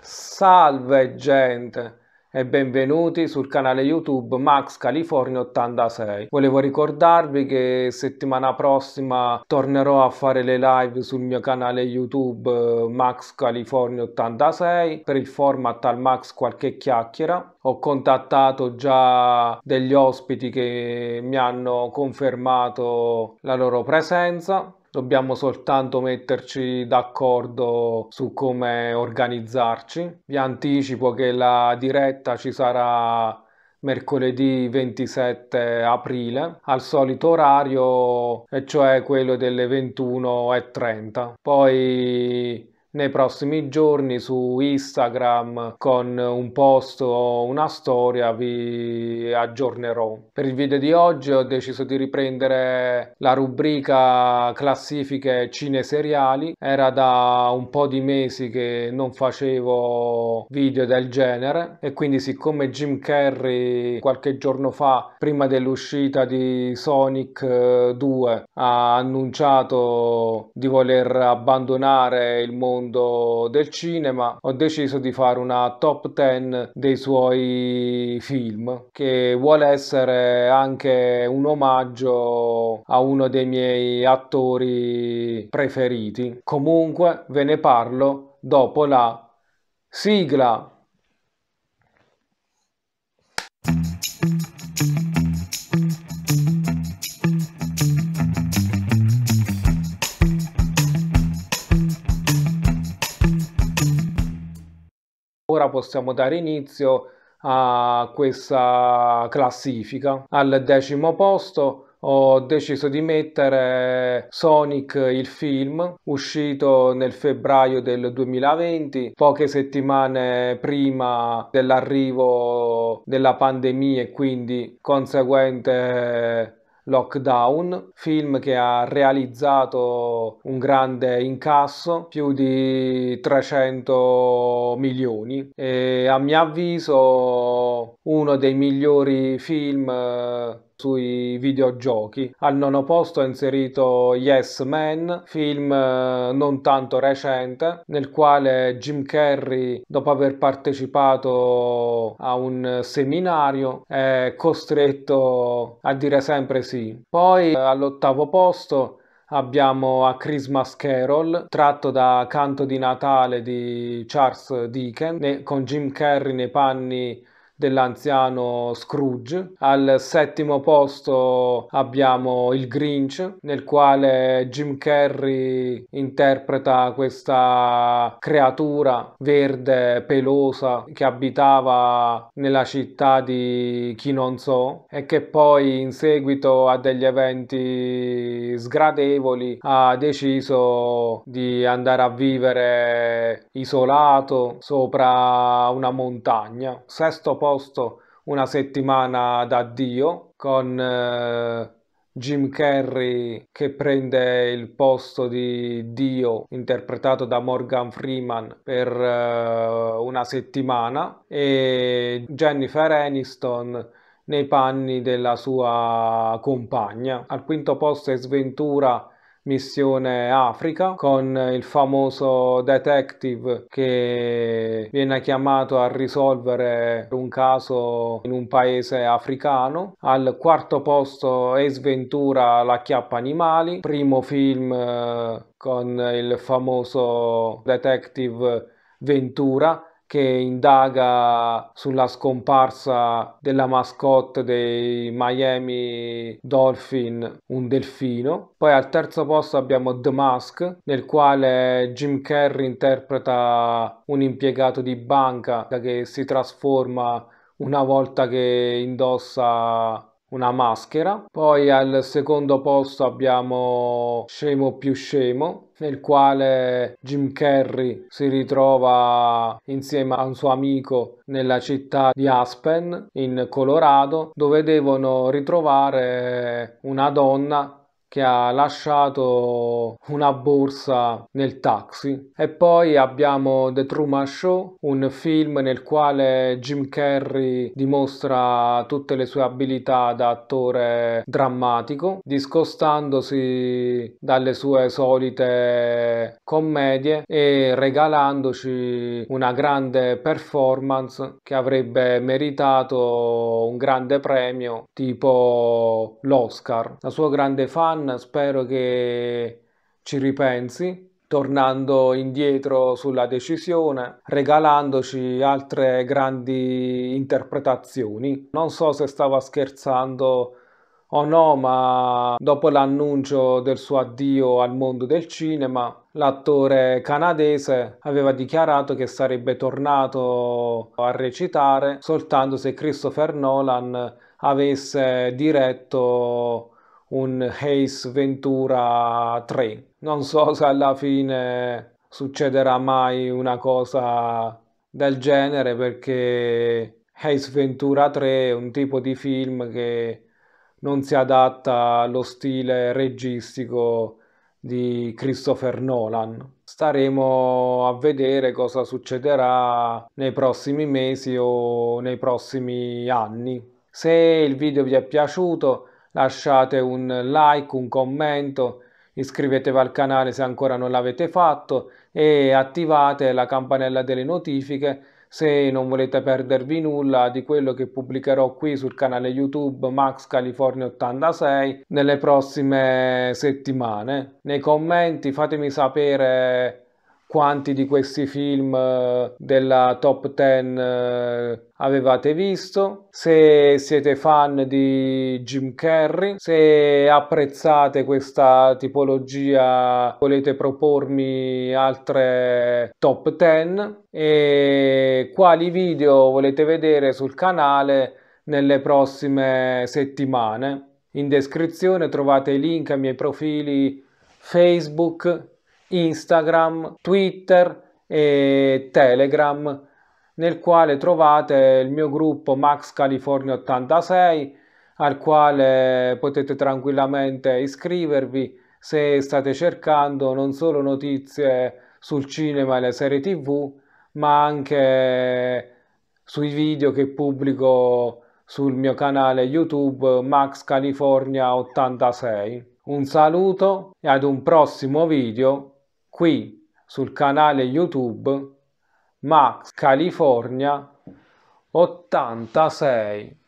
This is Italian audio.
Salve gente e benvenuti sul canale YouTube Max California 86. Volevo ricordarvi che settimana prossima tornerò a fare le live sul mio canale YouTube eh, Max California 86 per il format al Max qualche chiacchiera ho contattato già degli ospiti che mi hanno confermato la loro presenza dobbiamo soltanto metterci d'accordo su come organizzarci. Vi anticipo che la diretta ci sarà mercoledì 27 aprile al solito orario e cioè quello delle 21.30 poi nei prossimi giorni su Instagram con un post o una storia vi aggiornerò. Per il video di oggi ho deciso di riprendere la rubrica classifiche cine seriali. Era da un po' di mesi che non facevo video del genere e quindi siccome Jim Carrey qualche giorno fa prima dell'uscita di Sonic 2 eh, ha annunciato di voler abbandonare il mondo mondo del cinema, ho deciso di fare una top 10 dei suoi film, che vuole essere anche un omaggio a uno dei miei attori preferiti. Comunque ve ne parlo dopo la sigla. stasera possiamo dare inizio a questa classifica. Al decimo posto ho deciso di mettere Sonic il film uscito nel febbraio del 2020 poche settimane prima dell'arrivo della pandemia e quindi conseguente Lockdown, film che ha realizzato un grande incasso, più di 300 milioni e a mio avviso uno dei migliori film eh, sui videogiochi. Al nono posto è inserito Yes Man, film eh, non tanto recente, nel quale Jim Carrey, dopo aver partecipato a un seminario, è costretto a dire sempre sì. Poi eh, all'ottavo posto abbiamo A Christmas Carol, tratto da Canto di Natale di Charles Dickens, con Jim Carrey nei panni dell'anziano Scrooge. Al settimo posto abbiamo Il Grinch, nel quale Jim Carrey interpreta questa creatura verde pelosa che abitava nella città di chi non so e che poi in seguito a degli eventi sgradevoli ha deciso di andare a vivere isolato sopra una montagna. Sesto posto proposto una settimana d'addio con eh, Jim Carrey che prende il posto di Dio interpretato da Morgan Freeman per eh, una settimana e Jennifer Aniston nei panni della sua compagna. Al quinto posto è Sventura missione Africa con il famoso detective che viene chiamato a risolvere un caso in un paese africano. Al quarto posto Ace Ventura La chiappa animali, primo film eh, con il famoso detective Ventura che indaga sulla scomparsa della mascotte dei Miami Dolphin, un delfino. Poi al terzo posto abbiamo The Mask, nel quale Jim Carrey interpreta un impiegato di banca che si trasforma una volta che indossa una maschera, poi al secondo posto abbiamo Scemo più Scemo, nel quale Jim Carrey si ritrova insieme a un suo amico nella città di Aspen in Colorado dove devono ritrovare una donna che ha lasciato una borsa nel taxi. E poi abbiamo The Truman Show, un film nel quale Jim Carrey dimostra tutte le sue abilità da attore drammatico, discostandosi dalle sue solite commedie e regalandoci una grande performance che avrebbe meritato un grande premio tipo l'Oscar. La sua grande fan Hamilton, spero che ci ripensi tornando indietro sulla decisione, regalandoci altre grandi interpretazioni. Non so se stava scherzando o no, ma dopo l'annuncio del suo addio al mondo del cinema, l'attore canadese aveva dichiarato che sarebbe tornato a recitare soltanto se Christopher Nolan avesse diretto un Ace Ventura 3. Non so se alla fine succederà mai una cosa del genere perché Ace Ventura 3 è un tipo di film che non si adatta allo stile registico di Christopher Nolan. Staremo a vedere cosa succederà nei prossimi mesi o nei prossimi anni. Se il video vi è piaciuto lasciate un like, un commento, iscrivetevi al canale se ancora non l'avete fatto e attivate la campanella delle notifiche se non volete perdervi nulla di quello che pubblicherò qui sul canale YouTube Max California 86 nelle prossime settimane. Nei commenti fatemi sapere quanti di questi film eh, della top 10 eh, avevate visto, se siete fan di Jim Carrey, se apprezzate questa tipologia volete propormi altre top 10 e quali video volete vedere sul canale nelle prossime settimane. In descrizione trovate i link ai miei profili Facebook Instagram, Twitter e Telegram, nel quale trovate il mio gruppo Max California 86 al quale potete tranquillamente iscrivervi se state cercando non solo notizie sul cinema e le serie tv, ma anche sui video che pubblico sul mio canale YouTube Max California 86. Un saluto e ad un prossimo video qui sul canale YouTube Max California 86.